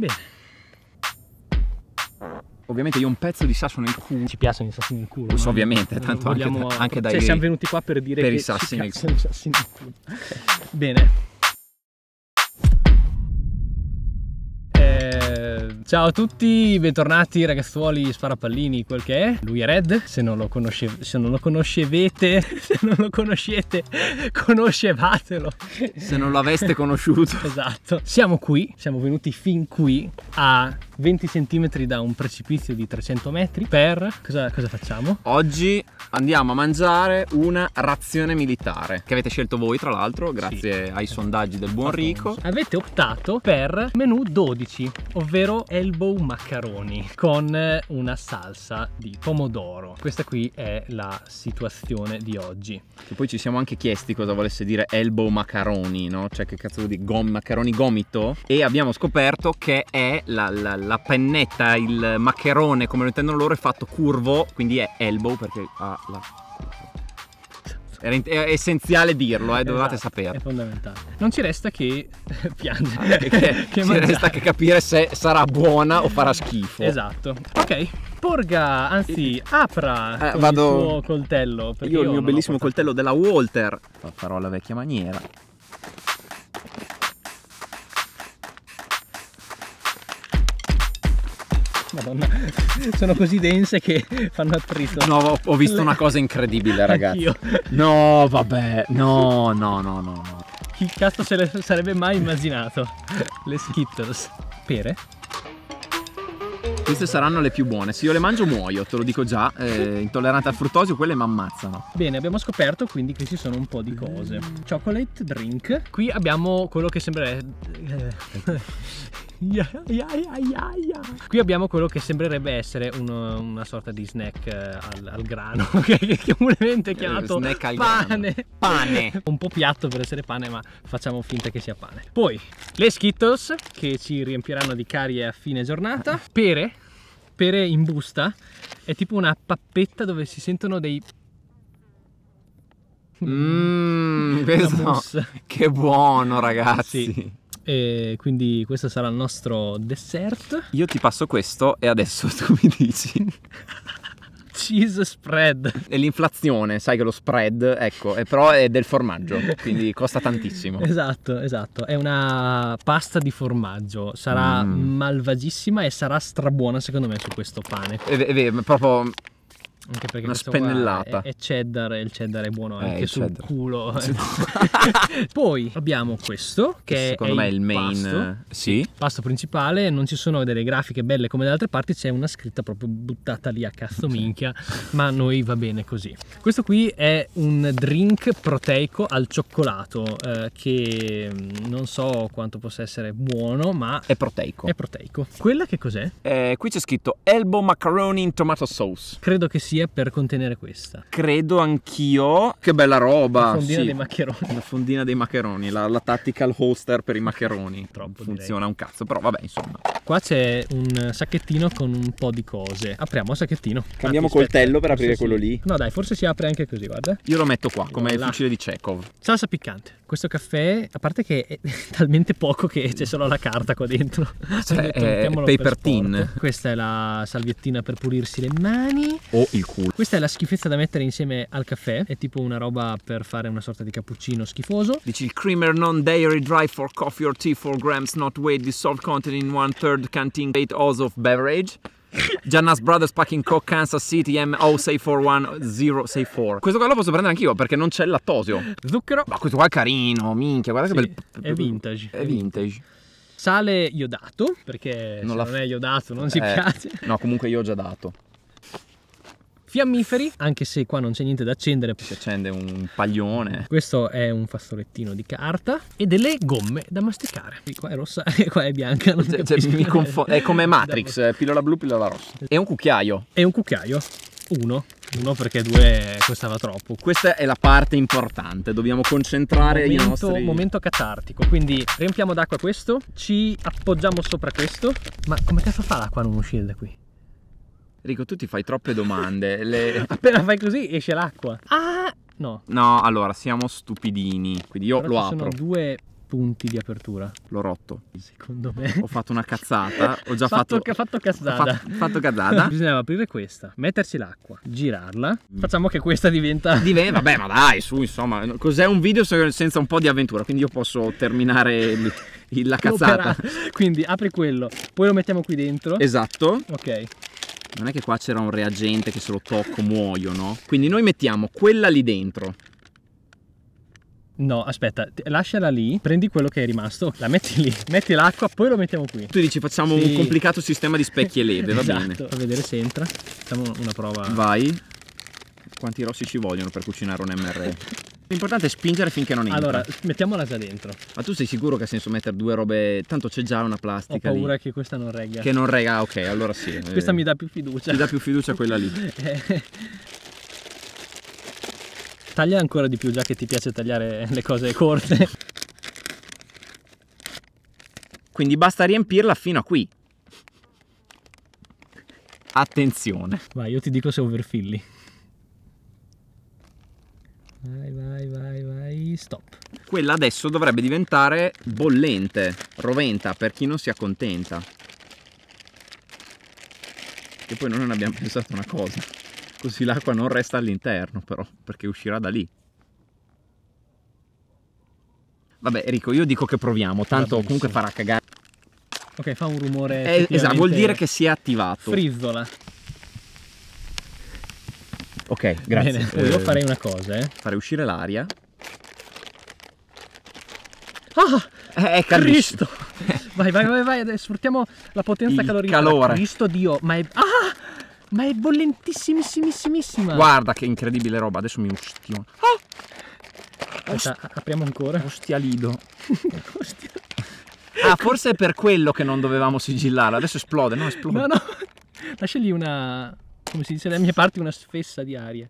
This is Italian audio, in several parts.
Bene. Ovviamente io ho un pezzo di sasso nel culo. Ci piacciono i sassi nel culo. So, ovviamente, tanto vogliamo... anche, anche cioè, siamo venuti qua per dire per che i sassi nel... sassi nel culo. Bene. Ciao a tutti, bentornati ragazzuoli sparapallini, quel che è. Lui è Red, se non lo, conoscev se non lo conoscevete, se non lo conoscete, conoscevatelo. Se non l'aveste conosciuto. esatto. Siamo qui, siamo venuti fin qui a 20 cm da un precipizio di 300 metri per... cosa, cosa facciamo? Oggi andiamo a mangiare una razione militare che avete scelto voi tra l'altro grazie sì. ai sondaggi del buon Rico. Avete optato per menù 12 ovvero elbow macaroni con una salsa di pomodoro. Questa qui è la situazione di oggi. Che poi ci siamo anche chiesti cosa volesse dire elbow macaroni, no? Cioè che cazzo vuol dire gom macaroni gomito e abbiamo scoperto che è la, la, la pennetta, il maccherone come lo intendono loro è fatto curvo, quindi è elbow perché ha farla. Era, in- era essenziale dirlo, eh, dovevate esatto, sapere. È fondamentale. Non ci resta che piangere. Ah, che, che ci resta che capire se sarà buona o farà schifo. Esatto. Ok, porga, anzi, eh, apra eh, con vado... il tuo coltello. Io, io il mio bellissimo coltello della Walter. Farò alla vecchia maniera. Madonna, sono così dense che fanno attrito. No, ho visto Le... una cosa incredibile, ragazzi. Io. No, vabbè, no, no, no, no, no. Chi cazzo se le sarebbe mai immaginato? Le Skittles. Pere? Queste saranno le più buone. Se io le mangio muoio, te lo dico già. Eh, intollerante al fruttosio, quelle mi ammazzano. Bene, abbiamo scoperto quindi che ci sono un po' di cose. Chocolate drink. Qui abbiamo quello che sembrerebbe... Qui abbiamo quello che sembrerebbe essere uno, una sorta di snack eh, al, al grano, che è comunemente eh, chiamato snack pane. pane. Un po' piatto per essere pane, ma facciamo finta che sia pane. Poi le Skittles, che ci riempiranno di carie a fine giornata. Pere, pere in busta, è tipo una pappetta dove si sentono dei Mmm, questo che buono ragazzi. Sì. E quindi questo sarà il nostro dessert. Io ti passo questo e adesso tu mi dici. cheese spread. E l'inflazione, sai che lo spread, ecco, è, però è del formaggio, quindi costa tantissimo. esatto, esatto. È una pasta di formaggio, sarà mm. malvagissima e sarà strabuona secondo me su questo pane. È, vero, è proprio anche perché una spennellata. È, è, cheddar e il cheddar è buono eh, anche eh, sul cheddar. culo. Poi abbiamo questo che secondo è me è il main pasto, eh, sì. pasto principale, non ci sono delle grafiche belle come da altre parti, c'è una scritta proprio buttata lì a cazzo minchia, ma a noi va bene così. Questo qui è un drink proteico al cioccolato eh, che mm, non so quanto possa essere buono, ma è proteico. È proteico. Quella che cos'è? Eh, qui c'è scritto Elbow Macaroni in Tomato Sauce. Credo che sia strategia per contenere questa. Credo anch'io. Che bella roba! La fondina sì. dei maccheroni. La fondina dei maccheroni, la, la tactical holster per i maccheroni. Troppo. Funziona direi. un cazzo, però vabbè, insomma. Qua c'è un sacchettino con un po' di cose. Apriamo il sacchettino. Cambiamo Tanti, coltello aspetta. per aprire forse quello lì. No, dai, forse si apre anche così, guarda. Io lo metto qua, come il fucile di Chekhov. Salsa piccante questo caffè, a parte che è talmente poco che c'è solo la carta qua dentro. Cioè, è paper per tin. Questa è la salviettina per pulirsi le mani. O il culo. Questa è la schifezza da mettere insieme al caffè. È tipo una roba per fare una sorta di cappuccino schifoso. Dici il creamer non dairy dry for coffee or tea 4 grams not weight dissolved content in one third canteen weight oz of beverage. Jannas Brothers Packing Co. Kansas City M064104. Questo qua lo posso prendere anch'io perché non c'è il lattosio. Zucchero. Ma questo qua è carino, minchia, guarda sì, che bel. È vintage. È vintage. Sale io dato perché non, la... non è io dato non eh, si piace. No, comunque io ho già dato. Fiammiferi, anche se qua non c'è niente da accendere. Si accende un paglione. Questo è un fazzolettino di carta e delle gomme da masticare. E qua è rossa e qua è bianca. Non Cioè, cioè, è come Matrix, eh, pillola blu, pillola rossa. E un cucchiaio. E un cucchiaio. Uno. Uno perché due costava troppo. Questa è la parte importante, dobbiamo concentrare momento, i nostri... Momento catartico, quindi riempiamo d'acqua questo, ci appoggiamo sopra questo. Ma come cazzo fa l'acqua a non uscire da qui? Rico, tu ti fai troppe domande. Le... Appena fai così esce l'acqua. Ah! No. No, allora, siamo stupidini. Quindi io Però lo apro. Sono due punti di apertura. L'ho rotto. Secondo me. Ho fatto una cazzata. Ho già fatto. Ho fatto cazzata. Fatto, fatto cazzata. Bisognava aprire questa, metterci l'acqua, girarla. Mm. Facciamo che questa diventa. Diventa. Vabbè, ma dai, su, insomma. Cos'è un video senza un po' di avventura? Quindi io posso terminare. Lì la cazzata. Quindi apri quello, poi lo mettiamo qui dentro. Esatto. Ok non è che qua c'era un reagente che se lo tocco muoio, no? Quindi noi mettiamo quella lì dentro. No, aspetta, lasciala lì, prendi quello che è rimasto, la metti lì, metti l'acqua, poi lo mettiamo qui. Tu dici facciamo sì. un complicato sistema di specchi e leve, va esatto. bene. a vedere se entra. Facciamo una prova. Vai. Quanti rossi ci vogliono per cucinare un MRE? L'importante è spingere finché non entra. Allora, mettiamola già dentro. Ma tu sei sicuro che ha senso mettere due robe? Tanto c'è già una plastica. Ho paura lì. che questa non regga. Che non regga, ah, ok, allora sì. Eh. questa eh, mi dà più fiducia. Mi dà più fiducia quella lì. Taglia ancora di più, già che ti piace tagliare le cose corte. Quindi basta riempirla fino a qui. Attenzione. Vai, io ti dico se overfilli. quella adesso dovrebbe diventare bollente, roventa per chi non si accontenta. Che poi noi non abbiamo pensato una cosa, così l'acqua non resta all'interno però, perché uscirà da lì. Vabbè Enrico, io dico che proviamo, tanto Vabbè, comunque sì. farà cagare. Ok, fa un rumore... Eh, esatto, vuol dire che si è attivato. Frizzola. Ok, grazie. Bene, io eh, farei una cosa, eh. Fare uscire l'aria. Ah, è eh, eh, Cristo! Vai, vai, vai, vai, adesso sfruttiamo la potenza Il calore. Cristo Dio, ma è... Ah! Ma è bollentissimissima. Guarda che incredibile roba, adesso mi ustiona. Ah! Ost... apriamo ancora. Ostialido. Ah, forse è per quello che non dovevamo sigillare. Adesso esplode, no? Esplode. No, no. Lascia lì una... come si dice dalle mie parti, una sfessa di aria.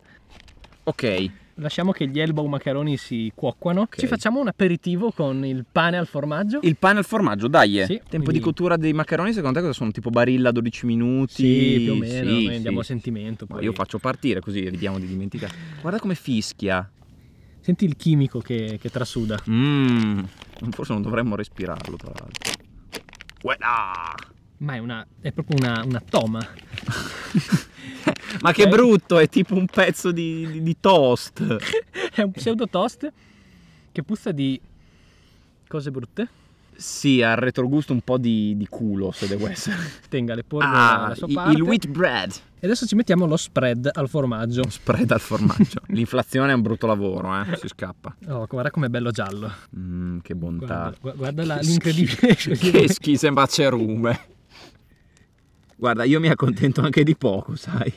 Ok lasciamo che gli elbow macaroni si cuocquano. Okay. Ci facciamo un aperitivo con il pane al formaggio. Il pane al formaggio, dai. Sì, Tempo quindi... di cottura dei macaroni, secondo te cosa sono? Tipo barilla 12 minuti? Sì, più o meno, sì, sì. andiamo a sentimento. Poi. Ma io faccio partire così evitiamo di dimenticare. Guarda come fischia. Senti il chimico che, che trasuda. Mm, forse non dovremmo respirarlo, tra l'altro. Ueda! Ah! Ma è, una, è proprio una, una toma. Ma che brutto, è tipo un pezzo di, di, di toast. è un pseudo toast che puzza di cose brutte. Sì, ha il retrogusto un po' di, di culo, se devo essere. Tenga le porre ah, alla sua parte. il wheat bread. E adesso ci mettiamo lo spread al formaggio. Lo spread al formaggio. L'inflazione è un brutto lavoro, eh? si scappa. Oh, guarda com'è bello giallo. Mm, che bontà. Guarda, guarda che la, l'incredibile... Che schifo, sembra cerume. Guarda, io mi accontento anche di poco, sai.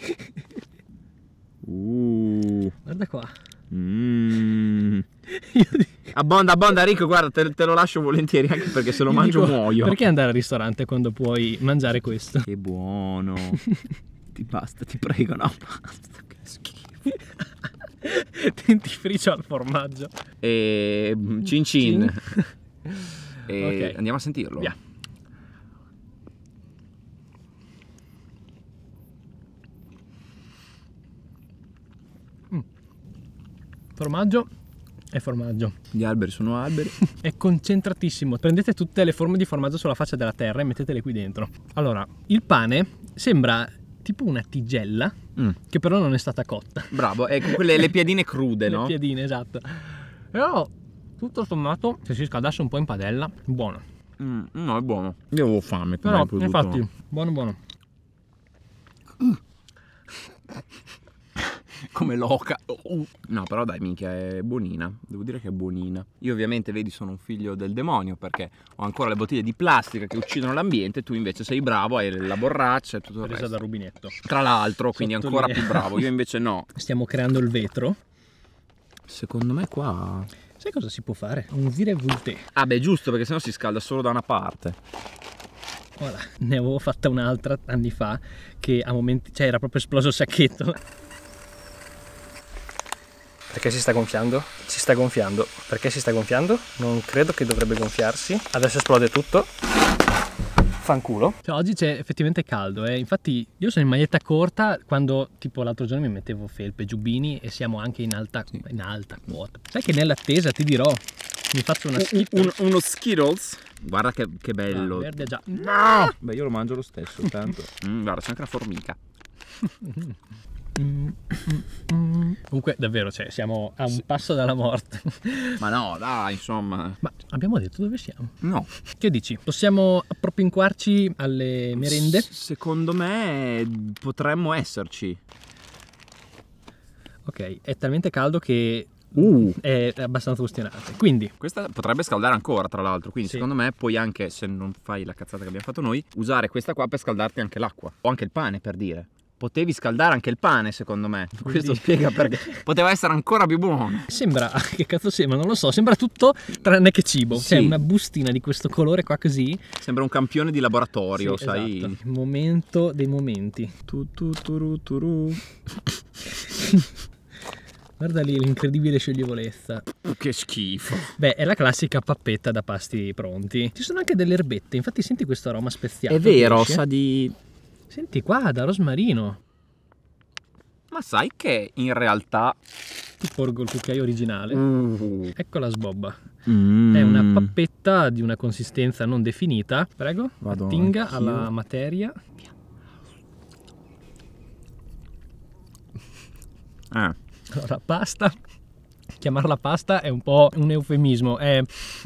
Uh. Guarda qua. Mm. abbonda, abbonda, Rico, guarda, te, te, lo lascio volentieri anche perché se lo io mangio dico, muoio. Perché andare al ristorante quando puoi mangiare questo? Che buono. ti basta, ti prego, no, basta. Che schifo. Dentifricio al formaggio. E ehm, cin cin. cin. E ehm, okay. Andiamo a sentirlo. Via. formaggio è formaggio. Gli alberi sono alberi. è concentratissimo. Prendete tutte le forme di formaggio sulla faccia della terra e mettetele qui dentro. Allora, il pane sembra tipo una tigella mm. che però non è stata cotta. Bravo, è quelle le piadine crude, no? Le piadine, esatto. Però tutto sommato, se si scaldasse un po' in padella, buono. Mm, no, è buono. Io avevo fame, però. Infatti, buono buono. Mm come loca. Oh. No, però dai, minchia, è buonina. Devo dire che è buonina. Io ovviamente, vedi, sono un figlio del demonio perché ho ancora le bottiglie di plastica che uccidono l'ambiente, tu invece sei bravo, hai la borraccia e tutto Presa il resto. da rubinetto. Tra l'altro, quindi Sottoline. ancora più bravo. Io invece no. Stiamo creando il vetro. Secondo me qua... Sai cosa si può fare? Un virevulté. Ah beh, giusto, perché sennò si scalda solo da una parte. Voilà. Ne avevo fatta un'altra anni fa che a momenti, cioè era proprio esploso il sacchetto. Perché si sta gonfiando? Si sta gonfiando. Perché si sta gonfiando? Non credo che dovrebbe gonfiarsi. Adesso esplode tutto. Fanculo. Cioè, oggi c'è effettivamente caldo, eh. infatti io sono in maglietta corta quando tipo l'altro giorno mi mettevo felpe, giubbini e siamo anche in alta, sì. in alta quota. Sai che nell'attesa ti dirò, mi faccio una un, un, uno Skittles? Guarda che, che ah, bello. Ah, verde già. No! Beh io lo mangio lo stesso tanto. mm, guarda c'è anche una formica. Comunque, davvero, cioè, siamo a un sì. passo dalla morte. Ma no, dai, insomma. Ma abbiamo detto dove siamo? No. Che dici? Possiamo appropinquarci alle merende? S secondo me potremmo esserci. Ok, è talmente caldo che Uh. è abbastanza ustionante. Quindi, questa potrebbe scaldare ancora, tra l'altro. Quindi, sì. secondo me, puoi anche, se non fai la cazzata che abbiamo fatto noi, usare questa qua per scaldarti anche l'acqua o anche il pane, per dire potevi scaldare anche il pane, secondo me. Questo Quindi... spiega perché poteva essere ancora più buono. Sembra che cazzo sembra, non lo so, sembra tutto tranne che cibo. Cioè, sì. C'è una bustina di questo colore qua così. Sembra un campione di laboratorio, sì, sai. Esatto. Momento dei momenti. Tu, tu, tu, tu Guarda lì l'incredibile sceglievolezza. Che schifo. Beh, è la classica pappetta da pasti pronti. Ci sono anche delle erbette, infatti senti questo aroma speziale. È vero, sa di Senti qua, da rosmarino. Ma sai che in realtà... Ti porgo il cucchiaio originale. Mm. Ecco la sbobba. Mm. È una mm. pappetta di una consistenza non definita. Prego, Vado attinga anch'io. alla materia. Via. Ah. Allora, pasta chiamarla pasta è un po' un eufemismo, è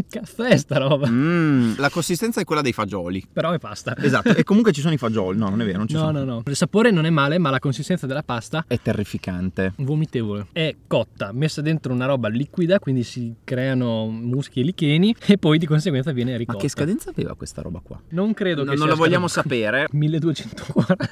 caffè sta roba. Mm, la consistenza è quella dei fagioli. Però è pasta. Esatto, e comunque ci sono i fagioli, no, non è vero, non ci no, sono. No, no, no. Il sapore non è male, ma la consistenza della pasta è terrificante. Vomitevole. È cotta, messa dentro una roba liquida, quindi si creano muschi e licheni e poi di conseguenza viene ricotta. Ma che scadenza aveva questa roba qua? Non credo no, che non sia Non lo vogliamo sapere. 1240.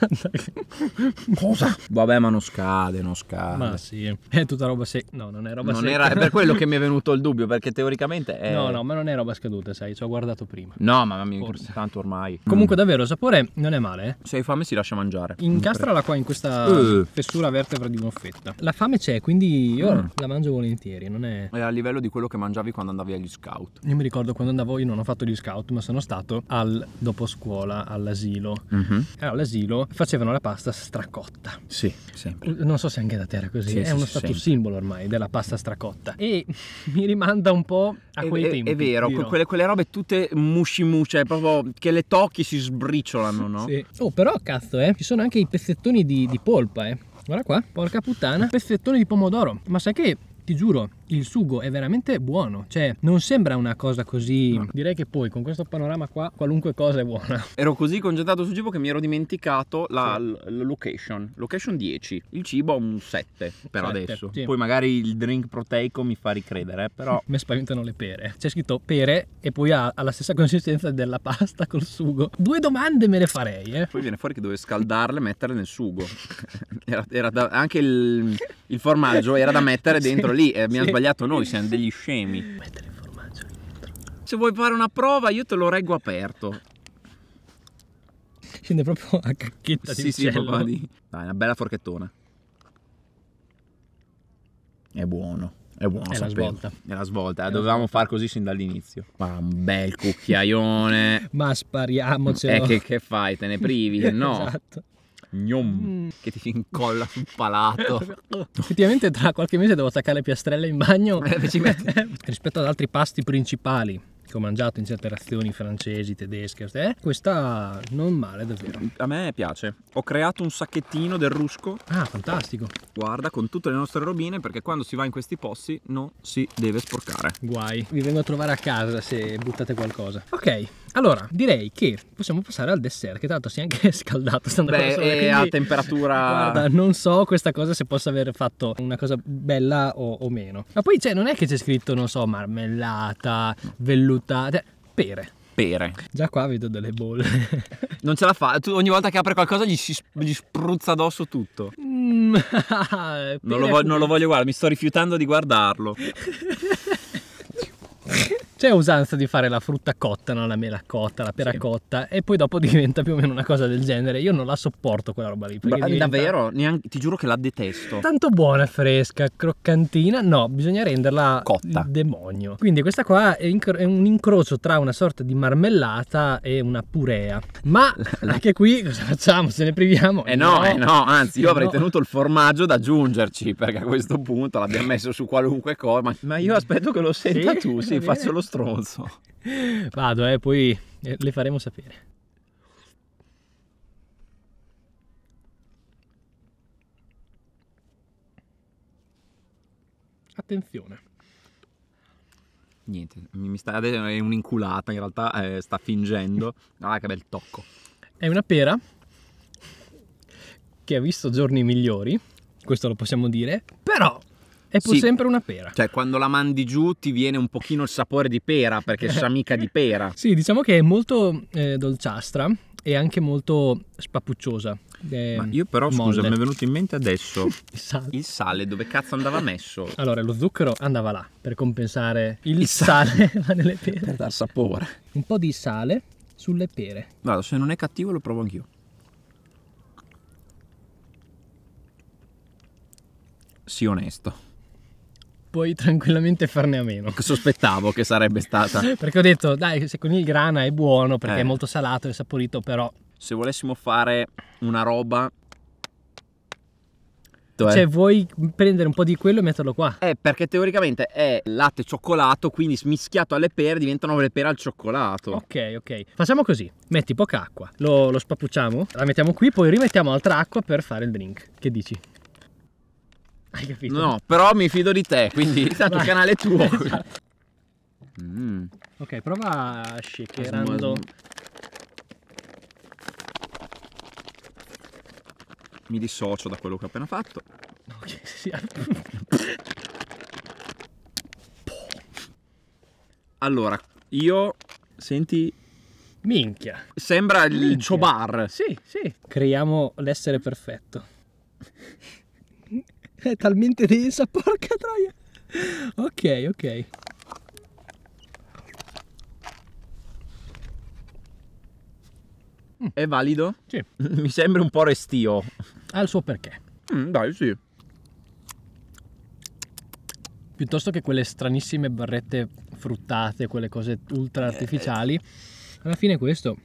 Cosa? Vabbè, ma non scade, non scade. Ma sì, è tutta roba secca. No, non è roba non secca era, è per quello che mi è venuto il dubbio, perché teoricamente è... No, no, ma non è roba scaduta, sai, ci ho guardato prima. No, ma mi Forse. tanto ormai. Comunque mm. davvero, il sapore non è male. Eh? Se hai fame si lascia mangiare. Incastrala qua in questa uh. fessura vertebra di un'offetta. La fame c'è, quindi io mm. la mangio volentieri, non è... È a livello di quello che mangiavi quando andavi agli scout. Io mi ricordo quando andavo, io non ho fatto gli scout, ma sono stato al dopo scuola, all'asilo. Mm-hmm. all'asilo facevano la pasta stracotta. Sì, sempre. Non so se anche da te era così, sì, è sì, uno status simbolo ormai della pasta stracotta ricotta e mi rimanda un po' a quei è, tempi. È vero, quelle, quelle, robe tutte musci cioè proprio che le tocchi si sbriciolano, no? Sì. Oh, però cazzo, eh, ci sono anche i pezzettoni di, di polpa, eh. Guarda qua, porca puttana, pezzettoni di pomodoro. Ma sai che ti giuro, il sugo è veramente buono, cioè non sembra una cosa così. No. Direi che poi con questo panorama qua qualunque cosa è buona. Ero così congettato sul cibo che mi ero dimenticato la, sì. la location, location 10. Il cibo un 7 per 7, adesso. Sì. Poi magari il drink proteico mi fa ricredere, eh, però mi spaventano le pere. C'è scritto pere e poi ha, ha la stessa consistenza della pasta col sugo. Due domande me le farei, eh. Poi viene fuori che dovevo scaldarle e metterle nel sugo. era, era da, anche il, il, formaggio era da mettere dentro sì, lì e mi abbiamo sì sbagliato noi, siamo degli scemi. Mettere il formaggio dentro. Se vuoi fare una prova io te lo reggo aperto. Scende proprio a cacchetta sì, di sì, proprio di... Dai, una bella forchettona. È buono. È buono, è sapevo. la svolta. È la svolta, la dovevamo far così sin dall'inizio. Ma un bel cucchiaione. Ma spariamocelo. E eh, che, che fai? Te ne privi? No. esatto gnom, mm. che ti si incolla sul palato. Effettivamente tra qualche mese devo attaccare le piastrelle in bagno eh, rispetto ad altri pasti principali che ho mangiato in certe razioni francesi, tedesche, eh? questa non male davvero. A me piace. Ho creato un sacchettino del rusco. Ah, fantastico. Guarda, con tutte le nostre robine, perché quando si va in questi posti non si deve sporcare. Guai, vi vengo a trovare a casa se buttate qualcosa. Ok, allora, direi che possiamo passare al dessert, che tanto si è anche scaldato. Beh, persona, è quindi, a temperatura... Guarda, non so questa cosa se possa aver fatto una cosa bella o, o meno. Ma poi, cioè, non è che c'è scritto, non so, marmellata, velluto valutate. Cioè, pere. Pere. Già qua vedo delle bolle. non ce la fa. Tu ogni volta che apre qualcosa gli, si, gli spruzza addosso tutto. Mm. non, lo voglio, non lo voglio guardare, mi sto rifiutando di guardarlo. C'è usanza di fare la frutta cotta, no? la mela cotta, la pera sì. cotta, e poi dopo diventa più o meno una cosa del genere. Io non la sopporto quella roba lì. Ma diventa... davvero? Neanche... ti giuro che la detesto. Tanto buona, fresca, croccantina. No, bisogna renderla cotta. Il demonio. Quindi questa qua è, inc- è, un incrocio tra una sorta di marmellata e una purea. Ma anche qui cosa facciamo? Se ne priviamo? Eh no, no. eh no, anzi, io avrei no. tenuto il formaggio da aggiungerci, perché a questo punto l'abbiamo messo su qualunque cosa. Ma io aspetto che lo senta sì? tu, sì, faccio lo stronzo. Vado, eh, poi eh, le faremo sapere. Attenzione. Niente, mi sta, è un'inculata, in realtà eh, sta fingendo. Ah, che bel tocco. È una pera che ha visto giorni migliori, questo lo possiamo dire, però è pur sì. sempre una pera. Cioè, quando la mandi giù ti viene un pochino il sapore di pera, perché sa mica di pera. Sì, diciamo che è molto eh, dolciastra e anche molto spappucciosa. Eh, io però molle. scusa, mi è venuto in mente adesso il, sale. il, sale. dove cazzo andava messo? Allora, lo zucchero andava là per compensare il, il sale, sale va nelle pere. Per dar sapore. Un po' di sale sulle pere. Guarda, se non è cattivo lo provo anch'io. Sii onesto puoi tranquillamente farne a meno. Sospettavo che sarebbe stata. perché ho detto, dai, se con il grana è buono perché eh. è molto salato e saporito, però... Se volessimo fare una roba cioè, cioè, vuoi prendere un po' di quello e metterlo qua? Eh, perché teoricamente è latte cioccolato, quindi mischiato alle pere diventano le pere al cioccolato. Ok, ok. Facciamo così: metti poca acqua, lo, lo spappucciamo, la mettiamo qui, poi rimettiamo altra acqua per fare il drink. Che dici? Hai capito? No, però mi fido di te, quindi tanto il canale è tuo. esatto. mm. Ok, prova shakerando. Mi dissocio da quello che ho appena fatto. Ok, sì. allora, io senti Minchia. Sembra il Ciobar. Sì, sì. Creiamo l'essere perfetto. è talmente densa, porca troia. Ok, ok. È valido? Sì. Mi sembra un po' restio. Ha il suo perché. Mm, dai, sì. Piuttosto che quelle stranissime barrette fruttate, quelle cose ultra eh. artificiali, eh. alla fine questo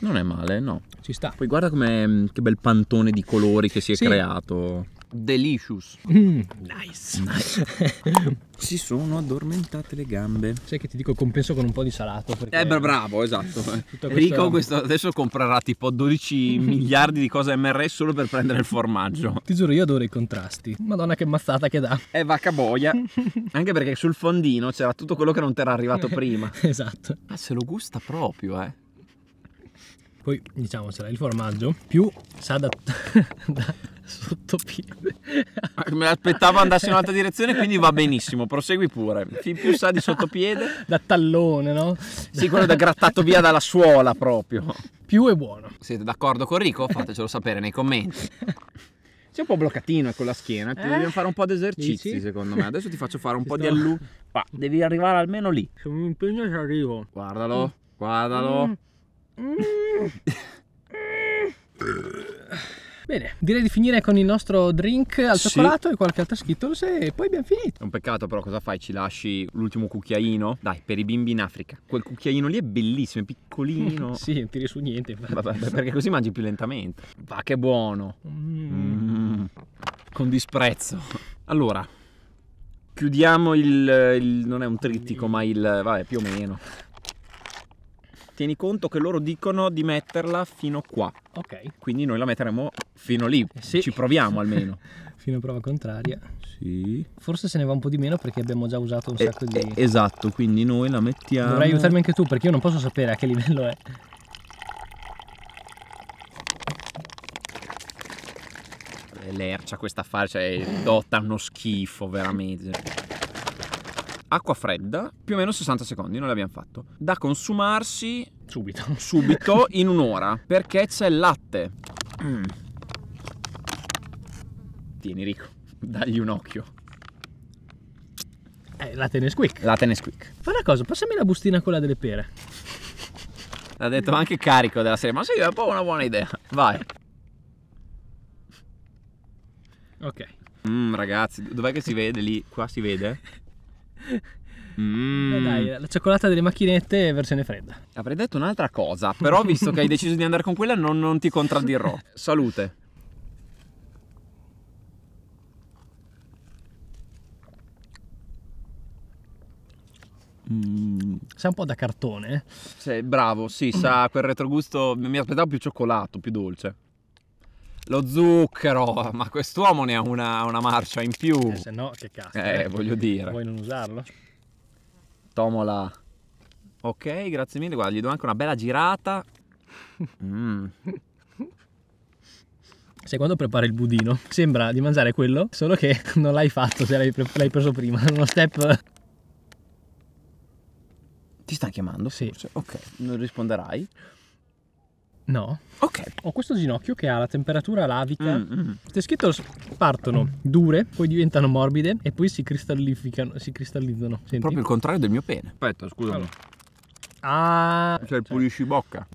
non è male, no. Ci sta. Poi guarda come, mm, che bel pantone di colori che si è sì. creato delicious. Mm, nice. nice. si sono addormentate le gambe. Sai che ti dico compenso con un po' di salato. Perché... Eh, bravo, esatto. Questa... Rico questo, adesso comprerà tipo 12 miliardi di cose MRE solo per prendere il formaggio. Ti giuro, io adoro i contrasti. Madonna che mazzata che dà. È eh, vacca boia. Anche perché sul fondino c'era tutto quello che non era arrivato prima. esatto. Ah, se lo gusta proprio, eh poi diciamocela il formaggio più sa da, da sottopile ah, me l'aspettavo andasse in un'altra direzione quindi va benissimo prosegui pure più sa di sottopiede da tallone no? sì quello da grattato via dalla suola proprio più è buono siete d'accordo con Rico? fatecelo sapere nei commenti sei un po' bloccatino eh, con la schiena, eh? dobbiamo fare un po' di esercizi Dici? secondo me. Adesso ti faccio fare un ti po' sto... di allu... devi arrivare almeno lì. Se mi impegno ci arrivo. Guardalo, mm. guardalo. Mm. Mm. Bene, direi di finire con il nostro drink al sì. e qualche altra Skittles e poi abbiamo finito. È un peccato però, cosa fai? Ci lasci l'ultimo cucchiaino? Dai, per i bimbi in Africa. Quel cucchiaino lì è bellissimo, è piccolino. sì, non tiri su niente. Infatti. Vabbè, perché così mangi più lentamente. Va che buono. Mm. Mm. Con disprezzo. Allora, chiudiamo il, il... non è un trittico, ma il... vabbè, più o meno tieni conto che loro dicono di metterla fino qua. Ok. Quindi noi la metteremo fino lì. Eh, sì. Ci proviamo almeno. fino a prova contraria. Sì. Forse se ne va un po' di meno perché abbiamo già usato un eh, sacco eh, di... Eh, esatto, quindi noi la mettiamo... Dovrai aiutarmi anche tu perché io non posso sapere a che livello è. lercia questa faccia, è dotta uno schifo veramente acqua fredda, più o meno 60 secondi, noi l'abbiamo fatto, da consumarsi subito, subito in un'ora, perché c'è il latte. Mm. Tieni Rico, dagli un occhio. Eh, latte Nesquik. Latte Nesquik. Fa una cosa, passami la bustina quella delle pere. L'ha detto anche carico della serie, ma sì, è un po' una buona idea. Vai. Ok. Mm, ragazzi, dov'è che si vede lì? Qua si vede? Eh, mm. Eh dai, la cioccolata delle macchinette è versione fredda. Avrei detto un'altra cosa, però visto che hai deciso di andare con quella non, non ti contraddirò. Salute. Mm. Sa un po' da cartone. Eh? Sì, bravo, sì, sa quel retrogusto. Mi aspettavo più cioccolato, più dolce lo zucchero, ma quest'uomo ne ha una, una marcia in più. Eh, se no, che cazzo. Eh, voglio dire. Vuoi non usarlo? Tomola. Ok, grazie mille. Guarda, gli do anche una bella girata. Mm. Se quando prepari il budino sembra di mangiare quello, solo che non l'hai fatto se l'hai, l'hai preso prima. Uno step. Ti sta chiamando? Sì. Forse. Ok, non risponderai. No. Ok. Ho questo ginocchio che ha la temperatura lavica. Mm, mm. Queste schitole partono dure, poi diventano morbide e poi si cristallificano, si cristallizzano. Senti? Proprio il contrario del mio pene. Aspetta, scusami. Allora. Ah. Cioè, cioè. pulisci bocca.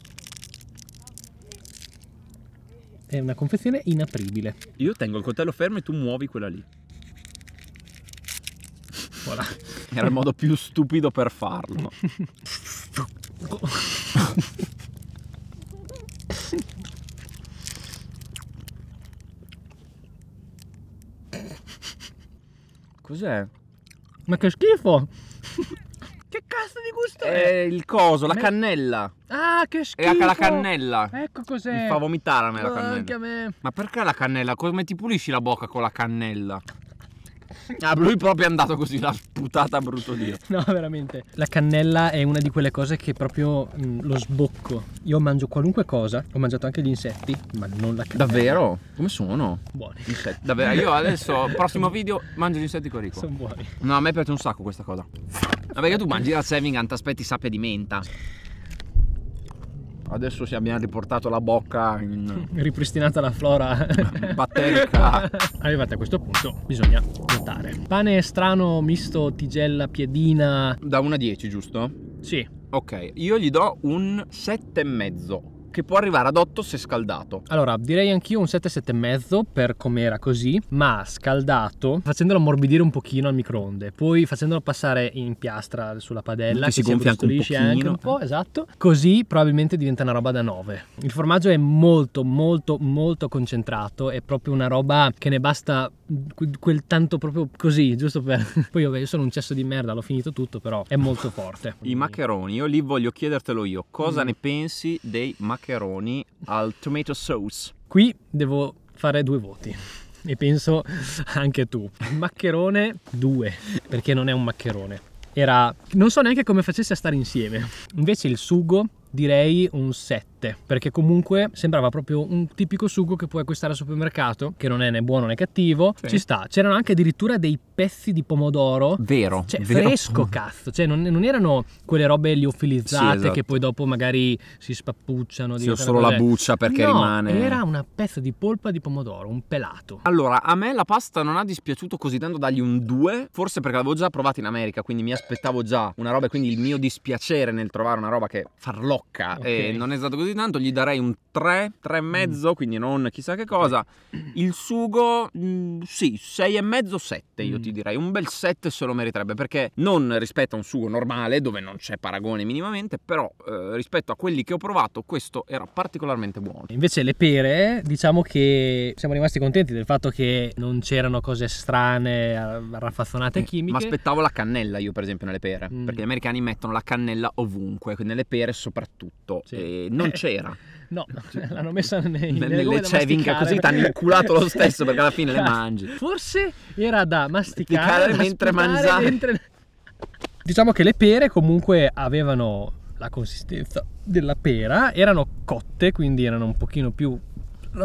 È una confezione inapribile. Io tengo il coltello fermo e tu muovi quella lì. Voilà. Era il modo più stupido per farlo. cos'è? Ma che schifo! che cazzo di gusto è? È il coso, la me... cannella. Ah, che schifo! È la, la cannella. Ecco cos'è. Mi fa vomitare a me la cannella. Anche a me. Ma perché la cannella? Come ti pulisci la bocca con la cannella? Ah, lui proprio è andato così, l'ha sputata brutto Dio. No, veramente. La cannella è una di quelle cose che proprio mh, mm, lo sbocco. Io mangio qualunque cosa, ho mangiato anche gli insetti, ma non la cannella. Davvero? Come sono? Buoni. Insetti. Davvero, io adesso, prossimo video, mangio gli insetti con Rico. Sono buoni. No, a me piace un sacco questa cosa. Vabbè, che tu mangi la Sevingan, ti aspetti sappia di menta adesso abbiamo riportato la bocca in... ripristinata la flora batterica arrivati a questo punto bisogna notare pane strano misto tigella piedina da 1 a 10 giusto? sì Ok, io gli do un e mezzo che può arrivare ad 8 se scaldato. Allora, direi anch'io un 7, 7,5 per com'era così, ma scaldato, facendolo ammorbidire un pochino al microonde, poi facendolo passare in piastra sulla padella, che, che si gonfia anche un, anche un po', esatto. Così probabilmente diventa una roba da 9. Il formaggio è molto molto molto concentrato, è proprio una roba che ne basta quel tanto proprio così, giusto per Poi vabbè, io sono un cesso di merda, l'ho finito tutto, però è molto forte. I maccheroni, io lì voglio chiedertelo io, cosa mm. ne pensi dei maccheroni? maccheroni al tomato sauce. Qui devo fare due voti e penso anche tu. Maccherone 2, perché non è un maccherone. Era non so neanche come facesse a stare insieme. Invece il sugo direi un set latte perché comunque sembrava proprio un tipico sugo che puoi acquistare al supermercato che non è né buono né cattivo sì. ci sta c'erano anche addirittura dei pezzi di pomodoro vero cioè vero. fresco mm. cazzo cioè non, non, erano quelle robe liofilizzate sì, esatto. che poi dopo magari si spappucciano sì, o solo cose. la buccia perché no, rimane era una pezza di polpa di pomodoro un pelato allora a me la pasta non ha dispiaciuto così tanto dargli un 2 forse perché l'avevo già provata in America quindi mi aspettavo già una roba quindi il mio dispiacere nel trovare una roba che farlocca okay. e eh, non è stato così di tanto, gli darei un 3, 3,5, mm. quindi non chissà che cosa. Il sugo, mh, mm, sì, 6,5, 7 io mm. ti direi, un bel 7 se lo meriterebbe, perché non rispetto a un sugo normale dove non c'è paragone minimamente, però eh, rispetto a quelli che ho provato questo era particolarmente buono. Invece le pere, diciamo che siamo rimasti contenti del fatto che non c'erano cose strane, eh, raffazzonate eh, chimiche. Ma aspettavo la cannella io per esempio nelle pere, mm. perché gli americani mettono la cannella ovunque, nelle pere soprattutto. Sì. non eh, c'era. No, l'hanno messa nei, nelle, nelle cevinca così ti hanno inculato lo stesso perché alla fine le mangi. Forse era da masticare, masticare mentre mangiavi. Mentre... Diciamo che le pere comunque avevano la consistenza della pera, erano cotte, quindi erano un pochino più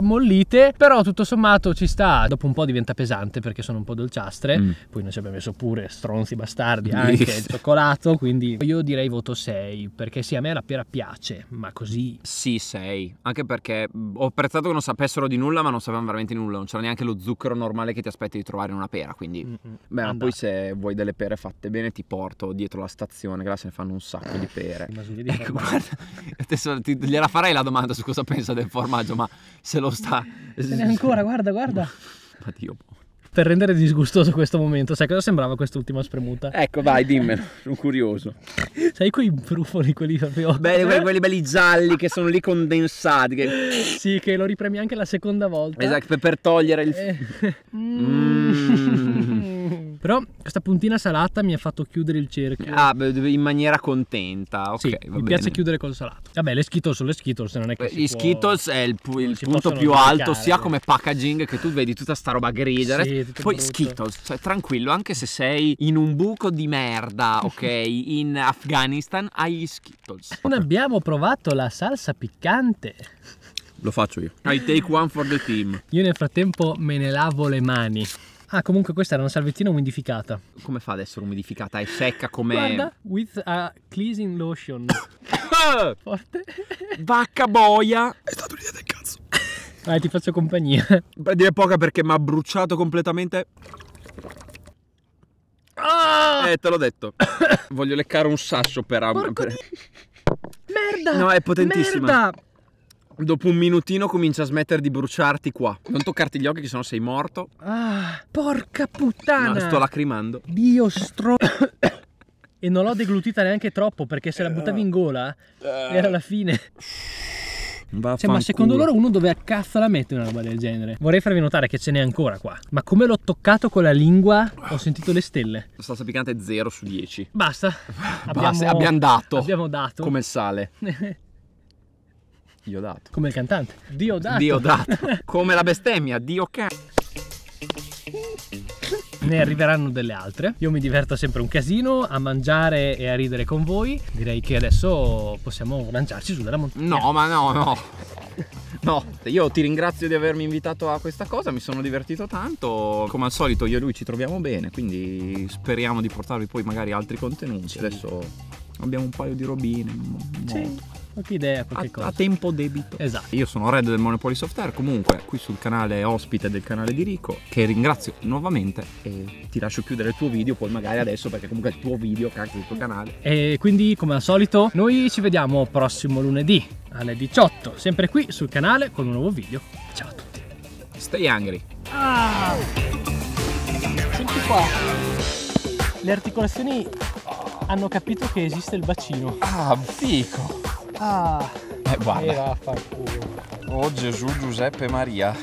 mollite, però tutto sommato ci sta. Dopo un po' diventa pesante perché sono un po' dolciastre, mm. poi noi ci abbiamo messo pure stronzi bastardi anche il cioccolato, quindi io direi voto 6 perché sì, a me la pera piace, ma così... Sì, 6, anche perché ho apprezzato che non sapessero di nulla, ma non sapevano veramente nulla, non c'era neanche lo zucchero normale che ti aspetti di trovare in una pera, quindi... Mm-hmm. Beh, ma poi se vuoi delle pere fatte bene ti porto dietro la stazione, che là se ne fanno un sacco di pere. ecco, guarda, adesso ti, gliela farei la domanda su cosa pensa del formaggio, ma se se lo sta... Se n'è ancora, guarda, guarda. Ma Dio boh. per rendere disgustoso questo momento, sai cosa sembrava quest'ultima spremuta? Ecco, vai, dimmelo, sono curioso. Sai quei brufoli, quelli proprio... Belli, quelli, eh? quelli, belli gialli che sono lì condensati. Che... Sì, che lo ripremi anche la seconda volta. Esatto, per, per togliere il... Eh. Mm. Però questa puntina salata mi ha fatto chiudere il cerchio. Ah, in maniera contenta. Ok, sì, mi bene. piace chiudere col salato. Vabbè, le Skittles sono le Skittles, non è che Gli può... Skittles è il, pu- il punto più alto, sia eh. come packaging che tu vedi tutta sta roba grigia. Sì, Poi brutto. Skittles, cioè tranquillo, anche se sei in un buco di merda, ok, in Afghanistan, hai gli Skittles. Non abbiamo provato la salsa piccante. Lo faccio io. I take one for the team. Io nel frattempo me ne lavo le mani. Ah, comunque questa era una salvettina umidificata. Come fa ad essere umidificata? È secca come... Guarda, with a cleansing lotion. Forte. Vacca boia. È stata un'idea del cazzo. Vai, ti faccio compagnia. Per dire poca perché mi ha bruciato completamente... Ah! Eh, te l'ho detto. Voglio leccare un sasso per... Porco per... Di... Merda! No, è potentissima. Merda! Dopo un minutino comincia a smettere di bruciarti qua. Non toccarti gli occhi, che sennò sei morto. Ah, porca puttana! No, sto lacrimando. Dio stro. e non l'ho deglutita neanche troppo perché se la buttavi in gola eh. era la fine. Cioè, ma secondo loro uno dove a cazzo la mette una roba del genere? Vorrei farvi notare che ce n'è ancora qua. Ma come l'ho toccato con la lingua, ho sentito le stelle. La salsa piccante è 0 su 10. Basta. Basta. Abbiamo, abbiamo dato. Abbiamo dato. Come il sale. Diodato. Come il cantante. Diodato. Diodato. Come la bestemmia, Dio cazzo ne arriveranno delle altre. Io mi diverto sempre un casino a mangiare e a ridere con voi. Direi che adesso possiamo lanciarci su della montagna. No, ma no, no. No, io ti ringrazio di avermi invitato a questa cosa, mi sono divertito tanto. Come al solito io e lui ci troviamo bene, quindi speriamo di portarvi poi magari altri contenuti. Adesso abbiamo un paio di robine. Sì qualche idea, qualche a, cosa. A tempo debito. Esatto. Io sono Red del Monopoly Software, comunque qui sul canale ospite del canale di Rico, che ringrazio nuovamente e ti lascio chiudere il tuo video, poi magari adesso perché comunque è il tuo video, cazzo, il tuo canale. E quindi come al solito noi ci vediamo prossimo lunedì alle 18, sempre qui sul canale con un nuovo video. Ciao a tutti. Stay hungry. Ah! Senti qua. Le articolazioni hanno capito che esiste il bacino. Ah, fico! Ah, eh, guarda. Oh Gesù, Giuseppe Maria.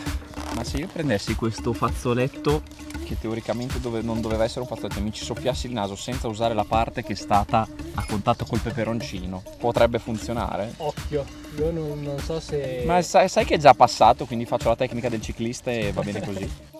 Ma se io prendessi questo fazzoletto che teoricamente dove, non doveva essere un fazzoletto, e mi ci soffiassi il naso senza usare la parte che è stata a contatto col peperoncino, potrebbe funzionare? Occhio, io non, non so se... Ma sai, sai che è già passato, quindi faccio la tecnica del ciclista e va bene così.